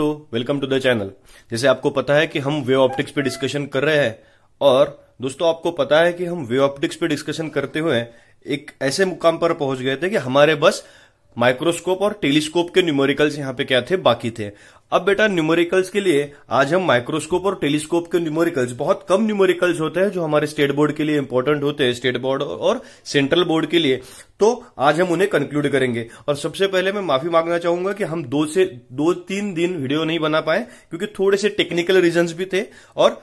दोस्तों welcome to the channel जैसे आपको पता है कि हम वे ऑप्टिक्स पे डिस्कशन कर रहे हैं और दोस्तों आपको पता है कि हम वे ऑप्टिक्स पे डिस्कशन करते हुए एक ऐसे मुकाम पर पहुंच गए थे कि हमारे बस माइक्रोस्कोप और टेलीस्कोप के न्यूमेरिकल्स यहाँ पे क्या थे बाकी थे अब बेटा न्यूमेरिकल्स के लिए आज हम माइक्रोस्कोप और टेलीस्कोप के न्यूमेरिकल्स बहुत कम न्यूमेरिकल्स होते हैं जो हमारे स्टेट बोर्ड के लिए इंपॉर्टेंट होते हैं स्टेट बोर्ड और सेंट्रल बोर्ड के लिए तो आज हम उन्हें कंक्लूड करेंगे और सबसे पहले मैं माफी मांगना चाहूंगा कि हम दो से दो तीन दिन वीडियो नहीं बना पाए क्योंकि थोड़े से टेक्निकल रीजन भी थे और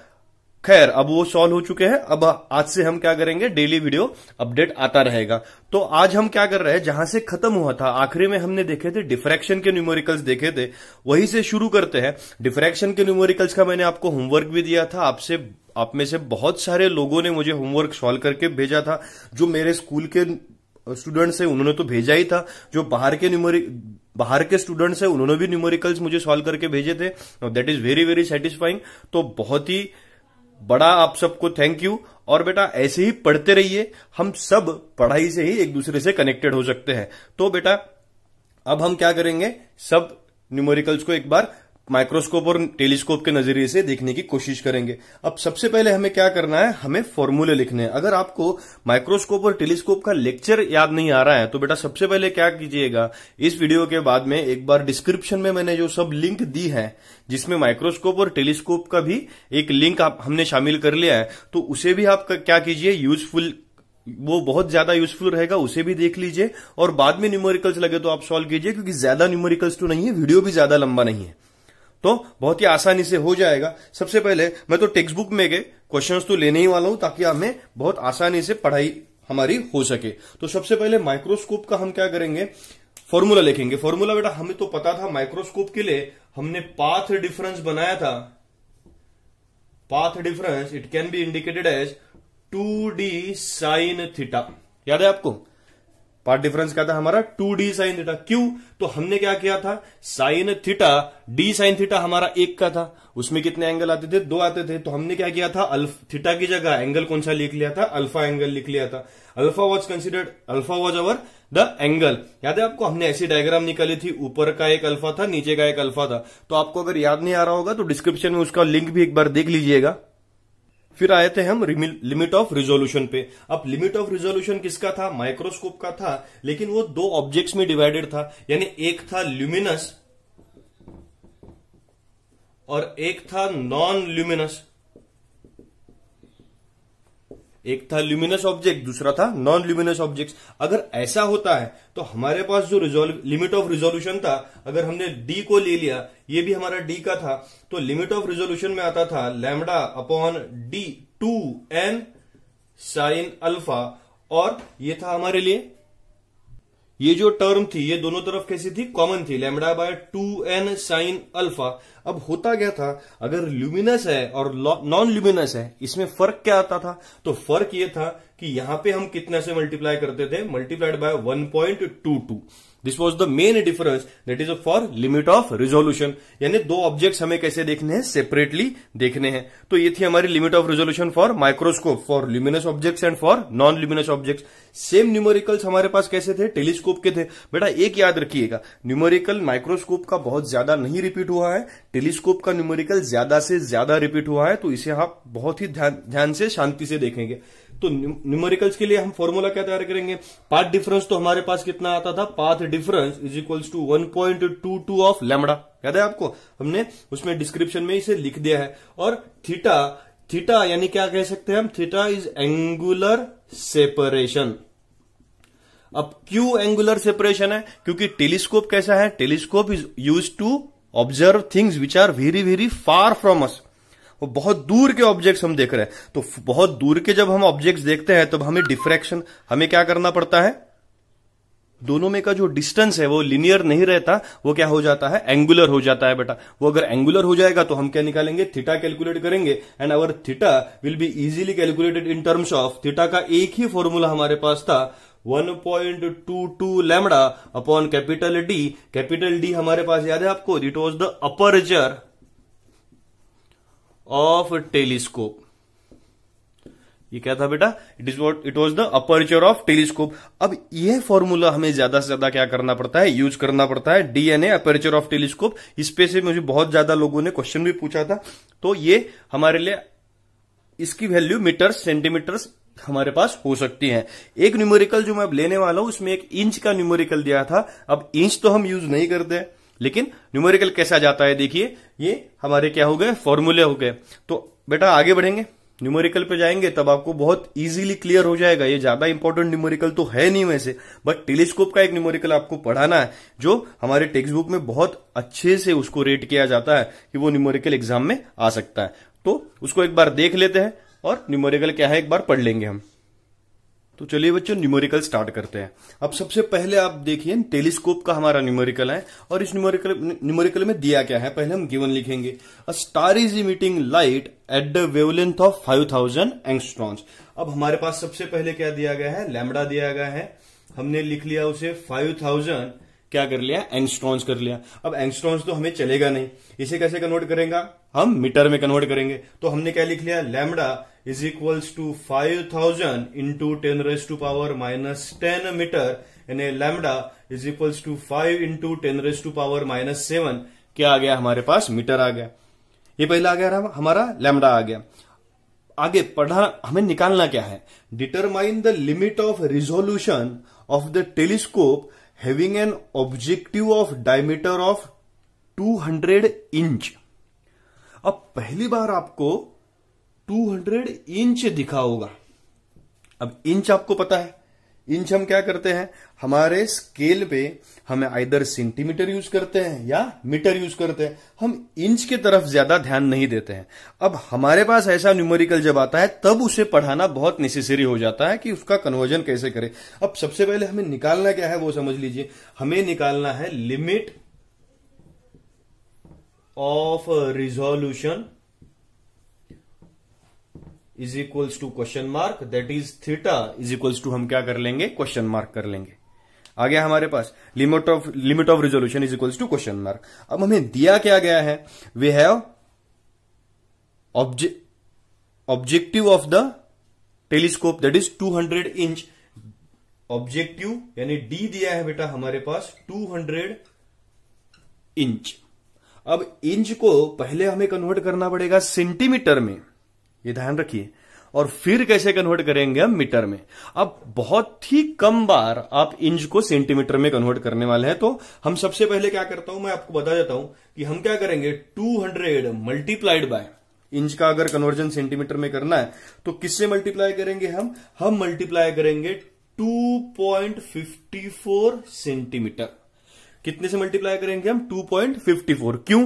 खैर अब वो सॉल्व हो चुके हैं अब आज से हम क्या करेंगे डेली वीडियो अपडेट आता रहेगा तो आज हम क्या कर रहे हैं जहां से खत्म हुआ था आखिरी में हमने देखे थे डिफ्रैक्शन के न्यूमेरिकल्स देखे थे वहीं से शुरू करते हैं डिफ्रैक्शन के न्यूमेरिकल्स का मैंने आपको होमवर्क भी दिया था आपसे आप में से बहुत सारे लोगों ने मुझे होमवर्क सॉल्व करके भेजा था जो मेरे स्कूल के स्टूडेंट्स है उन्होंने तो भेजा ही था जो बाहर के न्यूमोरिक बाहर के स्टूडेंट्स है उन्होंने भी न्यूमेरिकल्स मुझे सॉल्व करके भेजे थे that is very very satisfying तो बहुत ही बड़ा आप सबको थैंक यू और बेटा ऐसे ही पढ़ते रहिए हम सब पढ़ाई से ही एक दूसरे से कनेक्टेड हो सकते हैं तो बेटा अब हम क्या करेंगे सब न्यूमेरिकल्स को एक बार माइक्रोस्कोप और टेलीस्कोप के नजरिए से देखने की कोशिश करेंगे अब सबसे पहले हमें क्या करना है हमें फॉर्मूले लिखने हैं अगर आपको माइक्रोस्कोप और टेलीस्कोप का लेक्चर याद नहीं आ रहा है तो बेटा सबसे पहले क्या कीजिएगा इस वीडियो के बाद में एक बार डिस्क्रिप्शन में मैंने जो सब लिंक दी है जिसमें माइक्रोस्कोप और टेलीस्कोप का भी एक लिंक आप हमने शामिल कर लिया है तो उसे भी आप क्या कीजिए यूजफुल वो बहुत ज्यादा यूजफुल रहेगा उसे भी देख लीजिए और बाद में न्यूमेरिकल्स लगे तो आप सॉल्व कीजिए क्योंकि ज्यादा न्यूमेरिकल्स तो नहीं है वीडियो भी ज्यादा लंबा नहीं है तो बहुत ही आसानी से हो जाएगा सबसे पहले मैं तो टेक्स्ट बुक में गए क्वेश्चंस तो लेने ही वाला हूं ताकि हमें बहुत आसानी से पढ़ाई हमारी हो सके तो सबसे पहले माइक्रोस्कोप का हम क्या करेंगे फॉर्मूला लिखेंगे फॉर्मूला बेटा हमें तो पता था माइक्रोस्कोप के लिए हमने पाथ डिफरेंस बनाया था path difference it can be indicated as two d sine theta याद है आपको पार्ट डिफरेंस क्या था हमारा टू डी साइन थीटा क्यू तो हमने क्या किया था sine theta d sine theta हमारा एक का था उसमें कितने एंगल आते थे दो आते थे तो हमने क्या किया था अल्फा थीटा की जगह एंगल कौन सा लिख लिया था अल्फा एंगल लिख लिया था alpha was considered alpha was our the angle याद है आपको हमने ऐसी डायग्राम निकाली थी ऊपर का एक अल्फा था नीचे का एक अल्फा था तो आपको अगर याद नहीं आ रहा होगा तो डिस्क्रिप्शन में उसका लिंक भी एक बार देख लीजिएगा फिर आए थे हम लिमिट ऑफ रिजोल्यूशन पे अब लिमिट ऑफ रिजोल्यूशन किसका था माइक्रोस्कोप का था लेकिन वो दो ऑब्जेक्ट्स में डिवाइडेड था यानी एक था ल्यूमिनस और एक था नॉन ल्यूमिनस एक था ल्यूमिनस ऑब्जेक्ट दूसरा था नॉन ल्यूमिनस ऑब्जेक्ट अगर ऐसा होता है तो हमारे पास जो लिमिट ऑफ रिजोल्यूशन था अगर हमने डी को ले लिया ये भी हमारा डी का था तो लिमिट ऑफ रिजोल्यूशन में आता था lambda upon d two n sine alpha और ये था हमारे लिए ये जो टर्म थी ये दोनों तरफ कैसी थी कॉमन थी lambda by two n sine alpha अब होता क्या था अगर ल्यूमिनस है और नॉन ल्यूमिनस है इसमें फर्क क्या आता था तो फर्क ये था कि यहां पे हम कितने से मल्टीप्लाई करते थे multiplied by 1.22 this was the main difference that is for limit of resolution यानी दो ऑब्जेक्ट्स हमें कैसे देखने हैं सेपरेटली देखने हैं तो ये थी हमारी limit of resolution for microscope for luminous objects and for non luminous objects same numericals हमारे पास कैसे थे टेलीस्कोप के थे बेटा एक याद रखिएगा न्यूमेरिकल माइक्रोस्कोप का बहुत ज्यादा नहीं रिपीट हुआ है टेलीस्कोप का न्यूमेरिकल ज्यादा से ज्यादा रिपीट हुआ है तो इसे आप हाँ बहुत ही ध्यान से शांति से देखेंगे तो न्यूमेरिकल्स के लिए हम फॉर्मूला क्या तैयार करेंगे पाथ डिफरेंस तो हमारे पास कितना आता था path difference is equals to one point two two of lambda याद है आपको हमने उसमें डिस्क्रिप्शन में इसे लिख दिया है और थीटा थीटा यानी क्या कह सकते हैं हम थीटा इज एंगुलर सेपरेशन अब क्यू एंगुलर सेपरेशन है क्योंकि टेलीस्कोप कैसा है telescope is use to observe things which are very very far from us वो बहुत दूर के ऑब्जेक्ट्स हम देख रहे हैं तो बहुत दूर के जब हम ऑब्जेक्ट्स देखते हैं तब तो हमें डिफ्रैक्शन हमें क्या करना पड़ता है दोनों में का जो डिस्टेंस है वो लिनियर नहीं रहता वो क्या हो जाता है एंगुलर हो जाता है बेटा वो अगर एंगुलर हो जाएगा तो हम क्या निकालेंगे थीटा कैलकुलेट करेंगे and our theta will be easily calculated in terms of theta का एक ही फॉर्मूला हमारे पास था one point two two upon capital D capital D हमारे पास याद है आपको it was the aperture of telescope ये क्या था बेटा it is what it was the aperture of telescope अब यह फॉर्मूला हमें ज्यादा से ज्यादा क्या करना पड़ता है यूज करना पड़ता है डीएनए अपर्चर ऑफ टेलीस्कोप इस पे से मुझे बहुत ज्यादा लोगों ने क्वेश्चन भी पूछा था तो ये हमारे लिए इसकी वैल्यू मीटर्स सेंटीमीटर्स हमारे पास हो सकती हैं एक न्यूमेरिकल जो मैं अब लेने वाला हूं उसमें एक इंच का न्यूमेरिकल दिया था अब इंच तो हम यूज नहीं करते लेकिन न्यूमेरिकल कैसा जाता है देखिए ये हमारे क्या हो गए फॉर्मूले हो गए तो बेटा आगे बढ़ेंगे न्यूमेरिकल पे जाएंगे तब आपको बहुत इजीली क्लियर हो जाएगा ये ज्यादा इंपॉर्टेंट न्यूमेरिकल तो है नहीं वैसे बट टेलीस्कोप का एक न्यूमेरिकल आपको पढ़ाना है जो हमारे टेक्स्ट बुक में बहुत अच्छे से उसको रेट किया जाता है कि वो न्यूमेरिकल एग्जाम में आ सकता है तो उसको एक बार देख लेते हैं और न्यूमोरिकल क्या है एक बार पढ़ लेंगे हम तो चलिए बच्चों न्यूमोरिकल स्टार्ट करते हैं अब सबसे पहले आप देखिए टेलीस्कोप का हमारा न्यूमोरिकल है और इस न्यूमोरिकल न्यूमोरिकल में दिया क्या है पहले हम गिवन लिखेंगे a star is emitting light at the wavelength of five thousand angstroms अब हमारे पास सबसे पहले क्या दिया गया है लैमडा दिया गया है हमने लिख लिया उसे फाइव क्या कर लिया एंगस्ट्रॉन्स कर लिया अब एंगस्ट्रॉन्स तो हमें चलेगा नहीं इसे कैसे कन्वर्ट करेंगे हम मीटर में कन्वर्ट करेंगे तो हमने क्या लिख लिया lambda equals to five thousand into ten raise to power minus ten meter एने lambda is equals to five into ten raise to power minus seven क्या आ गया हमारे पास मीटर आ गया ये पहला आ गया हमारा लैमडा आ गया आगे पढ़ा हमें निकालना क्या है determine the limit of resolution of the telescope having an objective of diameter of 200 inch अब पहली बार आपको 200 इंच दिखा होगा अब इंच आपको पता है इंच हम क्या करते हैं हमारे स्केल पे हम आइदर सेंटीमीटर यूज करते हैं या मीटर यूज करते हैं हम इंच के तरफ ज्यादा ध्यान नहीं देते हैं अब हमारे पास ऐसा न्यूमेरिकल जब आता है तब उसे पढ़ाना बहुत नेसेसरी हो जाता है कि उसका कन्वर्जन कैसे करें अब सबसे पहले हमें निकालना क्या है वो समझ लीजिए हमें निकालना है limit of resolution is equals to question mark that is theta is equals to हम क्या कर लेंगे क्वेश्चन मार्क कर लेंगे आ गया हमारे पास limit of limit of resolution is equals to question mark अब हमें दिया क्या गया है we have object objective of the telescope that is 200 inch objective यानी डी दिया है बेटा हमारे पास 200 इंच अब इंच को पहले हमें कन्वर्ट करना पड़ेगा सेंटीमीटर में ये ध्यान रखिए और फिर कैसे कन्वर्ट करेंगे हम मीटर में अब बहुत ही कम बार आप इंच को सेंटीमीटर में कन्वर्ट करने वाले हैं तो हम सबसे पहले क्या करता हूं मैं आपको बता देता हूं कि हम क्या करेंगे 200 हंड्रेड मल्टीप्लाइड बाय इंच का अगर कन्वर्जन सेंटीमीटर में करना है तो किससे मल्टीप्लाई करेंगे हम हम मल्टीप्लाई करेंगे 2.54 सेंटीमीटर कितने से मल्टीप्लाई करेंगे हम 2.54 क्यों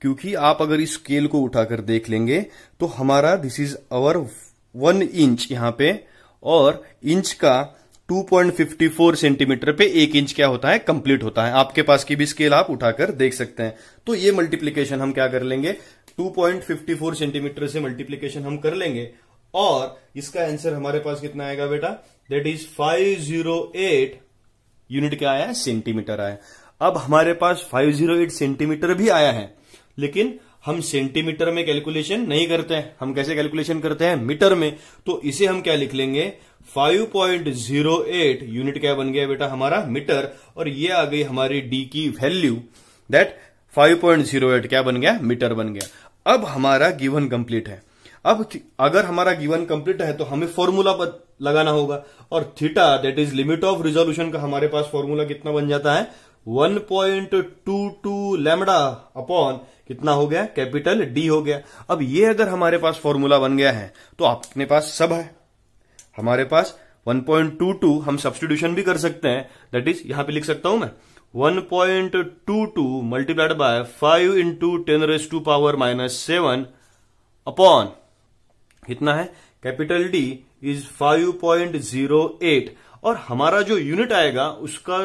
क्योंकि आप अगर इस स्केल को उठाकर देख लेंगे तो हमारा this is our one inch यहां पे और इंच का 2.54 सेंटीमीटर पे एक इंच क्या होता है कंप्लीट होता है आपके पास की भी स्केल आप उठाकर देख सकते हैं तो ये मल्टीप्लीकेशन हम क्या कर लेंगे 2.54 सेंटीमीटर से मल्टीप्लीकेशन हम कर लेंगे और इसका आंसर हमारे पास कितना आएगा बेटा दैट इज 508 यूनिट क्या आया है सेंटीमीटर आया अब हमारे पास 508 सेंटीमीटर भी आया है लेकिन हम सेंटीमीटर में कैलकुलेशन नहीं करते हैं हम कैसे कैलकुलेशन करते हैं मीटर में तो इसे हम क्या लिख लेंगे 5.08 यूनिट क्या बन गया बेटा हमारा मीटर और ये आ गई हमारी डी की वैल्यू दैट 5.08 क्या बन गया मीटर बन गया अब हमारा गिवन कंप्लीट है अब अगर हमारा गिवन कंप्लीट है तो हमें फॉर्मूला लगाना होगा और theta that is limit of resolution का हमारे पास फॉर्मूला कितना बन जाता है one point two two lambda upon कितना हो गया कैपिटल डी हो गया अब ये अगर हमारे पास फॉर्मूला बन गया है तो आपने पास सब है हमारे पास 1.22 हम सब्सटीट्यूशन भी कर सकते हैं दैट इज यहां पे लिख सकता हूं मैं 1.22 point two two multiplied by five into ten raise to power minus seven upon कितना है कैपिटल डी इज 5.08 और हमारा जो यूनिट आएगा उसका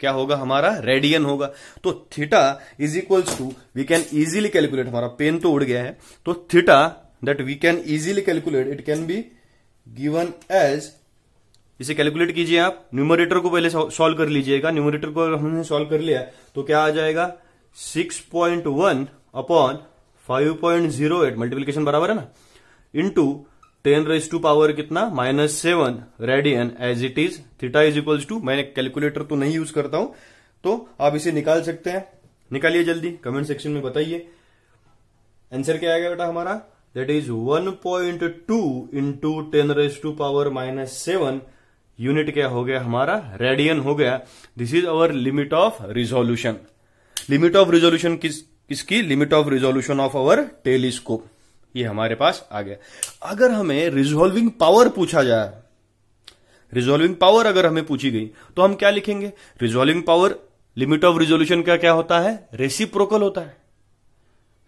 क्या होगा हमारा रेडियन होगा तो theta is equals to we can easily calculate हमारा पेन तो उड़ गया है तो theta that we can easily calculate it can be given as इसे कैलकुलेट कीजिए आप न्यूमरेटर को पहले सॉल्व कर लीजिएगा न्यूमरेटर को हमने सॉल्व कर लिया तो क्या आ जाएगा six point one upon five point zero eight multiplication बराबर है ना into ten raise to power कितना minus seven radian as it is theta is equals to मैं कैलकुलेटर तो नहीं यूज करता हूं तो आप इसे निकाल सकते हैं निकालिए जल्दी कमेंट सेक्शन में बताइए आंसर क्या आएगा बेटा हमारा that is one point two into ten raise to power minus seven unit क्या हो गया हमारा रेडियन हो गया this is our limit of resolution limit of resolution किस किसकी limit of resolution of our telescope ये हमारे पास आ गया अगर हमें रिजोल्विंग पावर पूछा जाए रिजोल्विंग पावर अगर हमें पूछी गई तो हम क्या लिखेंगे resolving power limit of resolution का क्या होता है रेसिप्रोकल होता है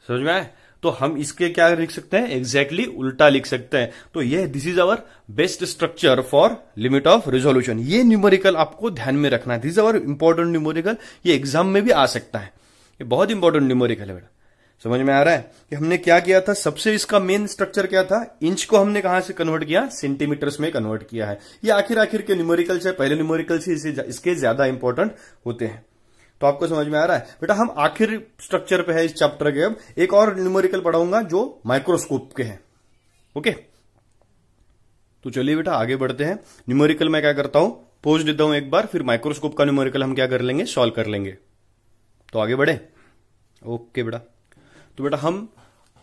समझ में आए तो हम इसके क्या लिख सकते हैं एग्जैक्टली exactly उल्टा लिख सकते हैं तो ये this is our best structure for limit of resolution ये न्यूमेरिकल आपको ध्यान में रखना है this is our important numerical ये एग्जाम में भी आ सकता है ये बहुत इंपॉर्टेंट न्यूमेरिकल है बेटा समझ में आ रहा है कि हमने क्या किया था सबसे इसका मेन स्ट्रक्चर क्या था इंच को हमने कहा से कन्वर्ट किया सेंटीमीटर्स में कन्वर्ट किया है ये आखिर आखिर के न्यूमेरिकल है पहले न्यूमेरिकल ही इसके ज्यादा इंपॉर्टेंट होते हैं तो आपको समझ में आ रहा है बेटा हम आखिर स्ट्रक्चर पे है इस चैप्टर के अब एक और न्यूमेरिकल पढ़ाऊंगा जो माइक्रोस्कोप के हैं ओके तो चलिए बेटा आगे बढ़ते हैं न्यूमेरिकल मैं क्या करता हूं पोज देता हूं एक बार फिर माइक्रोस्कोप का न्यूमेरिकल हम क्या कर लेंगे सॉल्व कर लेंगे तो आगे बढ़े ओके बेटा तो बेटा हम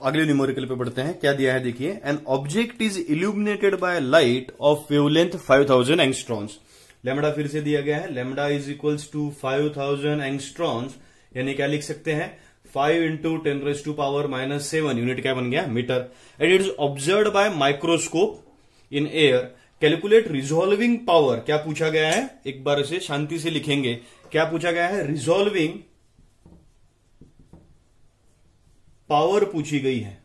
अगले न्यूमोरिकल पे बढ़ते हैं क्या दिया है देखिए an object is illuminated by light of wavelength 5000 thousand angstroms lambda फिर से दिया गया है lambda is equals to 5000 thousand angstroms यानी क्या लिख सकते हैं 5 into ten raise to power minus seven unit क्या बन गया meter and it is observe by microscope in air calculate resolving power क्या पूछा गया है एक बार इसे शांति से लिखेंगे क्या पूछा गया है रिजोल्विंग पावर पूछी गई है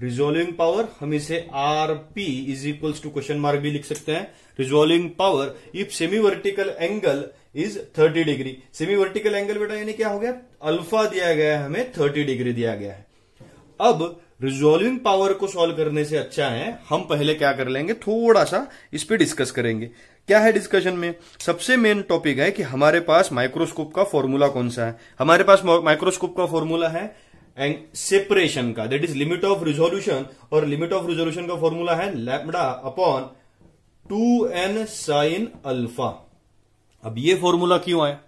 रिजोल्विंग पावर हम इसे R P is equal to question mark भी लिख सकते हैं resolving power if semi vertical angle is 30 degree semi vertical angle बेटा यानी क्या हो गया अल्फा दिया गया है हमें 30 डिग्री दिया गया है अब रिजोल्विंग पावर को सॉल्व करने से अच्छा है हम पहले क्या कर लेंगे थोड़ा सा इस पर डिस्कस करेंगे क्या है डिस्कशन में सबसे मेन टॉपिक है कि हमारे पास माइक्रोस्कोप का फॉर्मूला कौन सा है हमारे पास माइक्रोस्कोप का फॉर्मूला है एंड सेपरेशन का that is limit of resolution और लिमिट ऑफ रिजोल्यूशन का फॉर्मूला है lambda upon two n sine alpha अब ये फॉर्मूला क्यों है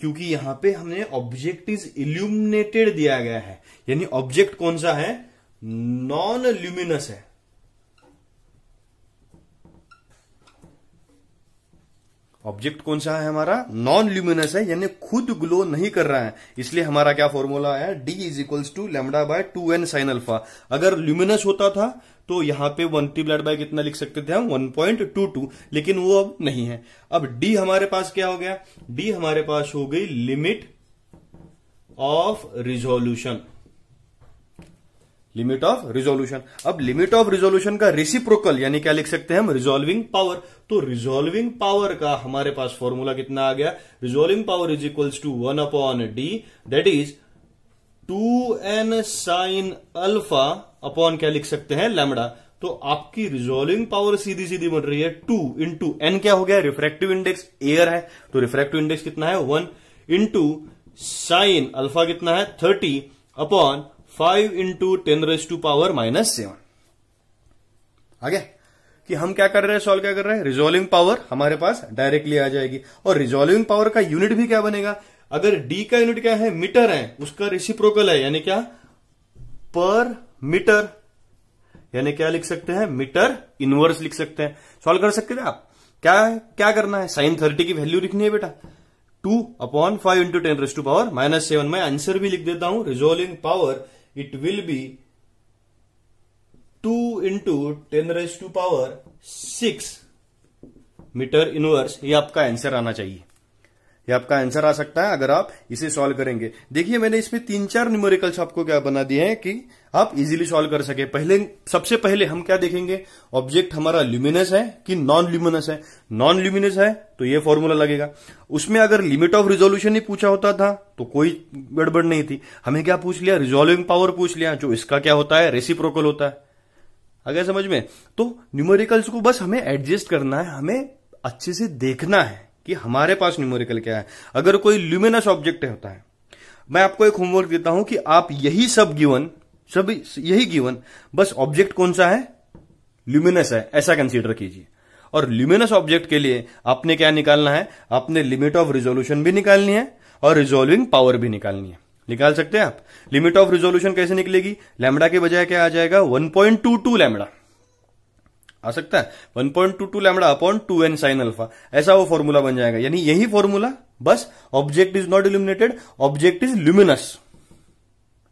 क्योंकि यहां पे हमने ऑब्जेक्ट इज इल्यूमिनेटेड दिया गया है यानी ऑब्जेक्ट कौन सा है नॉन ल्यूमिनस है ऑब्जेक्ट कौन सा है हमारा नॉन ल्यूमिनस है यानी खुद ग्लो नहीं कर रहा है इसलिए हमारा क्या फॉर्मूला है d is equals to lambda by two n sine alpha अगर ल्यूमिनस होता था तो यहां पे ब्लड बाय कितना लिख सकते थे हम वन पॉइंट टू टू लेकिन वो अब नहीं है अब डी हमारे पास क्या हो गया डी हमारे पास हो गई limit of resolution limit of resolution अब लिमिट ऑफ रिजोल्यूशन का रिसिप्रोकल यानी क्या लिख सकते हैं हम रिजोल्विंग पावर तो रिजोल्विंग पावर का हमारे पास फॉर्मूला कितना आ गया resolving power is equals to one upon d that is two n sine alpha upon क्या लिख सकते हैं लेमडा तो आपकी रिजोल्विंग पावर सीधी सीधी बन रही है टू इंटू एन क्या हो गया रिफ्रेक्टिव इंडेक्स एयर है तो रिफ्रेक्टिव इंडेक्स कितना है वन इंटू साइन अल्फा कितना है thirty upon five into ten raise to power minus seven आगे कि हम क्या कर रहे हैं सॉल्व क्या कर रहे हैं रिजोल्विंग पावर हमारे पास डायरेक्टली आ जाएगी और रिजोल्विंग पावर का यूनिट भी क्या बनेगा अगर डी का यूनिट क्या है मीटर है उसका रिसिप्रोकल है यानी क्या पर मीटर यानी क्या लिख सकते हैं मीटर इनवर्स लिख सकते हैं सॉल्व कर सकते थे आप क्या क्या करना है साइन थर्टी की वैल्यू लिखनी है बेटा two upon five into ten raise to power minus seven मैं आंसर भी लिख देता हूं resolving power it will be 2 into 10 raised to power 6 metre inverse ये आपका आंसर आना चाहिए ये आपका आंसर आ सकता है अगर आप इसे सॉल्व करेंगे देखिए मैंने इसमें तीन चार न्यूमेरिकल्स आपको क्या बना दिए हैं कि आप इजीली सॉल्व कर सके पहले सबसे पहले हम क्या देखेंगे ऑब्जेक्ट हमारा ल्यूमिनस है कि नॉन ल्यूमिनस है नॉन ल्यूमिनस है तो ये फॉर्मूला लगेगा उसमें अगर लिमिट ऑफ रिजोल्यूशन ही पूछा होता था तो कोई गड़बड़ नहीं थी हमें क्या पूछ लिया रिजोल्विंग पावर पूछ लिया जो इसका क्या होता है रेसिप्रोकल होता है गया समझ में तो न्यूमेरिकल्स को बस हमें एडजस्ट करना है हमें अच्छे से देखना है कि हमारे पास न्यूमेरिकल क्या है अगर कोई ल्यूमिनस ऑब्जेक्ट होता है मैं आपको एक होमवर्क देता हूं कि आप यही सब गिवन सब यही गिवन बस ऑब्जेक्ट कौन सा है ल्यूमिनस है ऐसा कंसीडर कीजिए और ल्यूमिनस ऑब्जेक्ट के लिए आपने क्या निकालना है आपने लिमिट ऑफ रिजोल्यूशन भी निकालनी है और रिजोल्विंग पावर भी निकालनी है निकाल सकते हैं आप लिमिट ऑफ रिजोल्यूशन कैसे निकलेगी लैमडा के बजाय क्या आ जाएगा टू लैमडा आ सकता है one point two two lambda upon two n sine alpha ऐसा वो फॉर्मूला बन जाएगा यानी यही फॉर्मूला बस object is not illuminated object is luminous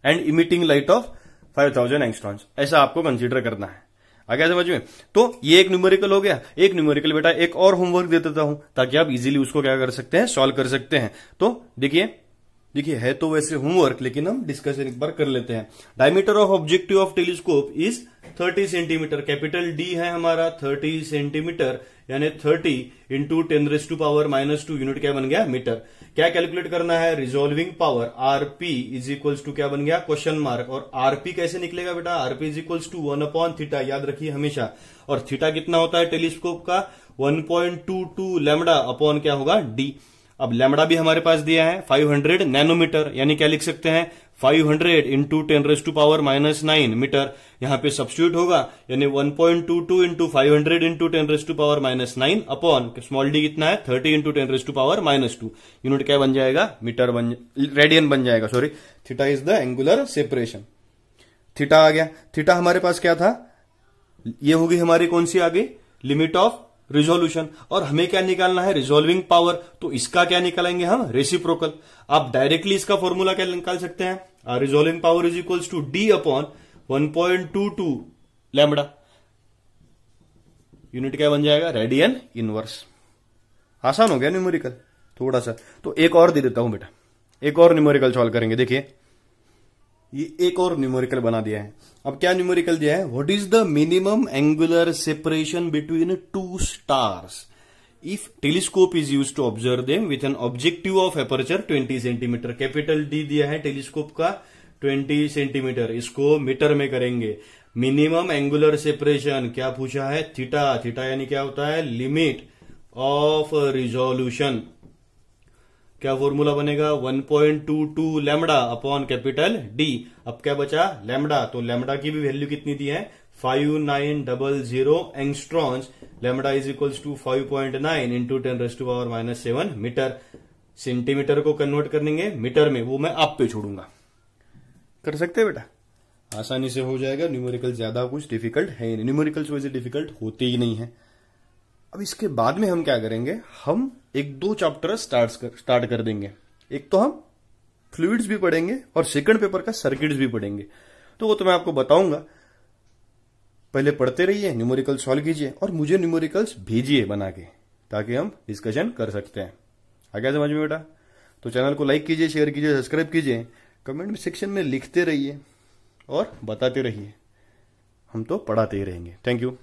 and emitting light of five thousand angstroms ऐसा आपको कंसिडर करना है आगे गया समझ में तो ये एक न्यूमेरिकल हो गया एक न्यूमेरिकल बेटा एक और होमवर्क दे देता हूं ताकि आप इजिली उसको क्या कर सकते हैं सॉल्व कर सकते हैं तो देखिए देखिए है तो वैसे होमवर्क लेकिन हम डिस्कशन एक बार कर लेते हैं diameter of objective of telescope is 30 centimetre capital D है हमारा 30 सेंटीमीटर यानी 30 into ten raise to power minus two unit क्या बन गया मीटर क्या कैलकुलेट करना है resolving power RP is equals to क्या बन गया क्वेश्चन मार्क और आरपी कैसे निकलेगा बेटा RP is equals to one upon theta याद रखिए हमेशा और थीटा कितना होता है टेलीस्कोप का one point two lambda upon क्या होगा डी अब लेमडा भी हमारे पास दिया है 500 नैनोमीटर यानी क्या लिख सकते हैं 500 hundred into ten raise to power minus nine metre यहां पे सब्सिट्यूट होगा यानी 1.22 point two two into five hundred into ten raise to power minus nine upon small D कितना है 30 into ten raise to power minus two unit क्या बन जाएगा metre बन रेडियन बन जाएगा sorry theta is the angular separation theta आ गया थीटा हमारे पास क्या था ये होगी हमारी कौन सी आ गई लिमिट ऑफ रिजोल्यूशन और हमें क्या निकालना है रिजोल्विंग पावर तो इसका क्या निकालेंगे हम रेसिप्रोकल आप डायरेक्टली इसका फॉर्मूला क्या निकाल सकते हैं resolving power is equals to D upon one point two two lambda unit क्या बन जाएगा रेडियन इनवर्स आसान हो गया न्यूमेरिकल थोड़ा सा तो एक और दे देता हूं बेटा एक और न्यूमेरिकल सॉल्व करेंगे देखिए ये एक और न्यूमेरिकल बना दिया है अब क्या न्यूमेरिकल दिया है what is the minimum angular separation between two stars if telescope is use to observe them with an objective of aperture 20 centimetre capital D दिया है टेलीस्कोप का 20 सेंटीमीटर इसको मीटर में करेंगे मिनिमम एंगुलर सेपरेशन क्या पूछा है थीटा थीटा यानी क्या होता है लिमिट ऑफ रिजोल्यूशन क्या फॉर्मूला बनेगा 1.22 point two two lambda upon capital D अब क्या बचा लेमडा तो लेमडा की भी वैल्यू कितनी दी है five nine double zero angstroms lambda is equals to five point nine into ten raise to power minus seven metre centimetre को कन्वर्ट करेंगे मीटर में वो मैं आप पे छोड़ूंगा कर सकते हैं बेटा आसानी से हो जाएगा न्यूमेरिकल ज्यादा कुछ डिफिकल्ट है ही नहीं न्यूमेरिकल वैसे डिफिकल्ट होते ही नहीं है अब इसके बाद में हम क्या करेंगे हम एक दो चैप्टर स्टार्ट कर स्टार्ट कर देंगे एक तो हम फ्लूड्स भी पढ़ेंगे और सेकंड पेपर का सर्किट्स भी पढ़ेंगे तो वो तो मैं आपको बताऊंगा पहले पढ़ते रहिए न्यूमोरिकल सॉल्व कीजिए और मुझे न्यूमोरिकल्स भेजिए बना के ताकि हम डिस्कशन कर सकते हैं आ गया समझ में बेटा तो चैनल को लाइक कीजिए शेयर कीजिए सब्सक्राइब कीजिए कमेंट सेक्शन में लिखते रहिए और बताते रहिए हम तो पढ़ाते ही रहेंगे थैंक यू